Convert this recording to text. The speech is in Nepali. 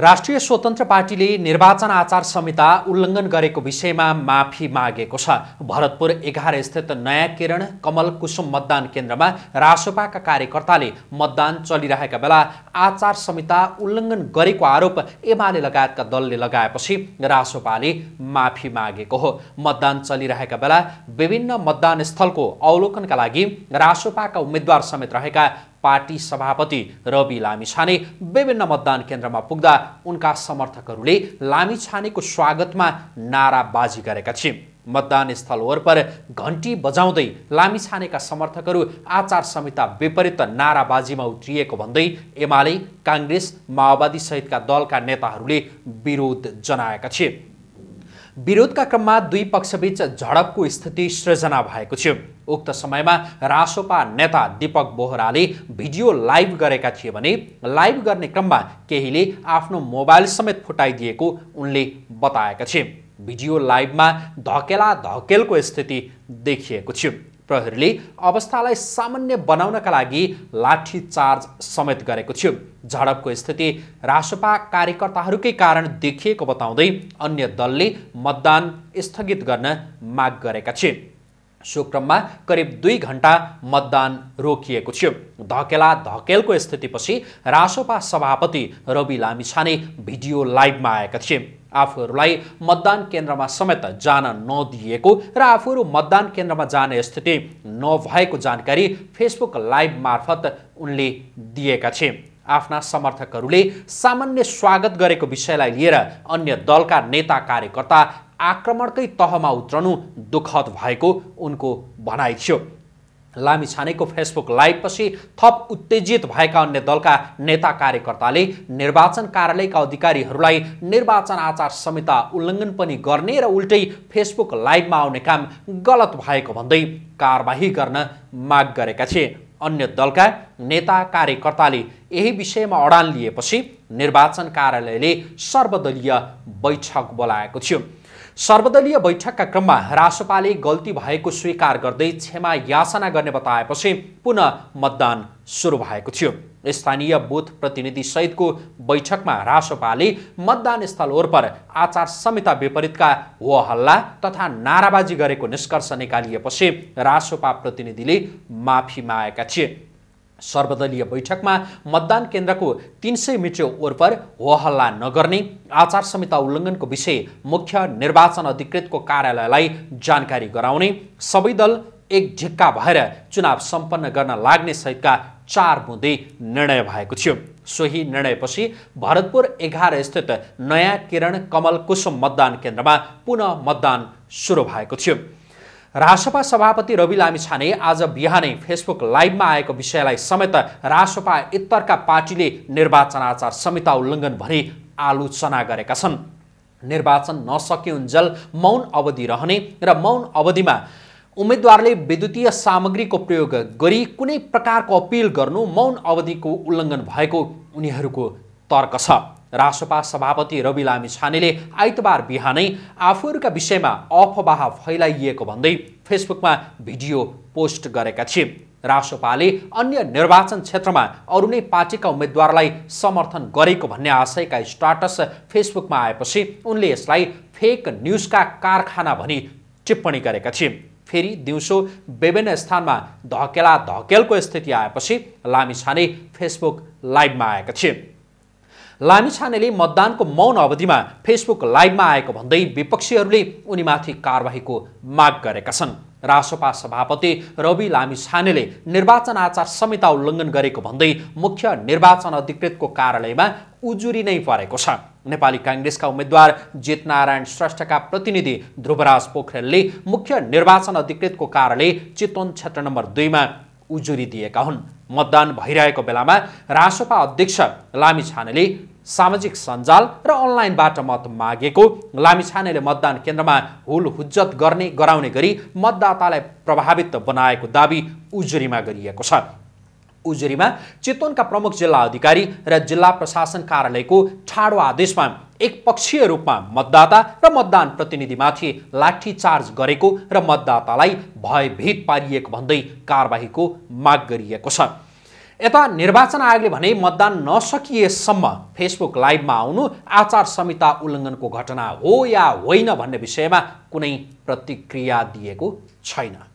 राष्ट्रिय स्वतन्त्र पार्टीले निर्वाचन आचार संहिता उल्लङ्घन गरेको विषयमा माफी मागेको छ भरतपुर एघार स्थित नयाँ किरण कमल कुसुम मतदान केन्द्रमा रासोपाका कार्यकर्ताले मतदान चलिरहेका बेला आचार संहिता उल्लङ्घन गरेको आरोप एमाले लगायतका दलले लगाएपछि रासोपाले माफी मागेको हो मतदान चलिरहेका बेला विभिन्न मतदान स्थलको अवलोकनका लागि रासोपाका उम्मेद्वार समेत रहेका पार्टी सभापति रवि लामिछाने विभिन्न मतदान केन्द्रमा पुग्दा उनका समर्थकहरूले लामिछानेको स्वागतमा नाराबाजी गरेका थिए मतदान स्थल वरपर घन्टी बजाउँदै लामिछानेका समर्थकहरू आचार संहिता विपरीत नाराबाजीमा उत्रिएको भन्दै एमाले काङ्ग्रेस माओवादी सहितका दलका नेताहरूले विरोध जनाएका थिए विरोधका क्रममा दुई पक्षबीच झडपको स्थिति सृजना भएको थियो उक्त समयमा रासोपा नेता दीपक बोहराले भिडियो लाइभ गरेका थिए भने लाइभ गर्ने क्रममा केहीले आफ्नो मोबाइल समेत फुटाइदिएको उनले बताएका थिए भिडियो लाइभमा धकेला धकेलको स्थिति देखिएको थियो प्रहरीले अवस्थालाई सामान्य बनाउनका लागि लाठी चार्ज समेत गरेको थियो झडपको स्थिति रासपा कार्यकर्ताहरूकै कारण देखिएको बताउँदै अन्य दलले मतदान स्थगित गर्न माग गरेका थिए सो क्रममा करिब दुई घन्टा मतदान रोकिएको थियो धकेला धकेलको स्थितिपछि रासोपा सभापति रवि लामिछाने भिडियो लाइभमा आएका थिए आफूहरूलाई मतदान केन्द्रमा समेत जान नदिएको र आफूहरू मतदान केन्द्रमा जाने स्थिति नभएको जानकारी फेसबुक लाइभ मार्फत उनले दिएका थिए आफ्ना समर्थकहरूले सामान्य स्वागत गरेको विषयलाई लिएर अन्य दलका नेता कार्यकर्ता आक्रमणकै तहमा उत्रनु दुःखद भएको उनको भनाइ थियो लामी लामिछानेको फेसबुक लाइभपछि थप उत्तेजित भएका अन्य दलका नेता कार्यकर्ताले निर्वाचन कार्यालयका अधिकारीहरूलाई निर्वाचन आचार संहिता उल्लङ्घन पनि गर्ने र उल्टै फेसबुक लाइभमा आउने काम गलत भएको भन्दै कारवाही गर्न माग गरेका थिए अन्य दलका नेता कार्यकर्ताले यही विषयमा अडान लिएपछि निर्वाचन कार्यालयले सर्वदलीय बैठक बोलाएको थियो सर्वदलीय बैठकका क्रममा रासपाले गल्ती भएको स्वीकार गर्दै क्षमा याचना गर्ने बताएपछि पुनः मतदान सुरु भएको थियो स्थानीय बुथ सहितको बैठकमा रासोपाले मतदान स्थल ओरपर आचार संहिता विपरीतका हो हल्ला तथा नाराबाजी गरेको निष्कर्ष निकालिएपछि रासोपा प्रतिनिधिले माफी मागेका थिए सर्वदलीय बैठकमा मतदान केन्द्रको तिन सय मिटर ओरपर होहल्ला नगर्ने आचार संहिता उल्लङ्घनको विषय मुख्य निर्वाचन अधिकृतको कार्यालयलाई जानकारी गराउने सबै दल एक ढिक्का भएर चुनाव सम्पन्न गर्न लाग्ने सहितका चार बुँदे निर्णय भएको थियो सोही निर्णयपछि भरतपुर एघार स्थित नयाँ किरण कमल कुसुम मतदान केन्द्रमा पुनः मतदान सुरु भएको थियो रासपा सभापति रवि लामिछाने आज बिहानै फेसबुक लाइभमा आएको विषयलाई समेत रासपा इत्तरका पार्टीले निर्वाचन आचार संहिता उल्लङ्घन भनी आलोचना गरेका छन् निर्वाचन नसकिउन्जेल मौन अवधि रहने र मौन अवधिमा उम्मेद्वारले विद्युतीय सामग्रीको प्रयोग गरी कुनै प्रकारको अपिल गर्नु मौन अवधिको उल्लङ्घन भएको उनीहरूको तर्क छ रासोपा सभापति रवि लामी छानेले आइतबार बिहानै आफूहरूका विषयमा अफवाह फैलाइएको भन्दै फेसबुकमा भिडियो पोस्ट गरेका थिए रासोपाले अन्य निर्वाचन क्षेत्रमा अरू नै पार्टीका उम्मेद्वारलाई समर्थन गरेको भन्ने आशयका स्टाटस फेसबुकमा आएपछि उनले यसलाई फेक न्युजका कारखाना भनी टिप्पणी गरेका थिए फेरि दिउँसो विभिन्न स्थानमा धकेला धकेलको स्थिति आएपछि लामिछाने फेसबुक लाइभमा आएका थिए लामिछानेले मतदानको मौन अवधिमा फेसबुक लाइभमा आएको भन्दै विपक्षीहरूले उनीमाथि कारवाहीको माग गरेका छन् रासोपा सभापति रवि लामिछानेले निर्वाचन आचार संहिता उल्लङ्घन गरेको भन्दै मुख्य निर्वाचन अधिकृतको कार्यालयमा उजुरी नै परेको छ नेपाली काङ्ग्रेसका उम्मेद्वार जितनारायण श्रेष्ठका प्रतिनिधि ध्रुवराज पोखरेलले मुख्य निर्वाचन अधिकृतको कार्यालय चितवन क्षेत्र नम्बर दुईमा दिएका हुन् मतदान भइरहेको बेलामा रासोपा अध्यक्ष लामिछानेले सामाजिक सञ्जाल र अनलाइनबाट मत मागेको लामिछानेले मतदान केन्द्रमा हुल हुज्जत गर्ने गराउने गरी मतदातालाई प्रभावित बनाएको दावी उजुरीमा गरिएको छ उजुरीमा चितवनका प्रमुख जिल्ला अधिकारी र जिल्ला प्रशासन कार्यालयको ठाडो आदेशमा एक पक्षीय रूपमा मतदाता र मतदान प्रतिनिधिमाथि लाठीचार्ज गरेको र मतदातालाई भयभीत पारिएको भन्दै कारवाहीको माग गरिएको छ यता निर्वाचन आयोगले भने मतदान नसकिएसम्म फेसबुक लाइभमा आउनु आचार संहिता उल्लङ्घनको घटना हो या होइन भन्ने विषयमा कुनै प्रतिक्रिया दिएको छैन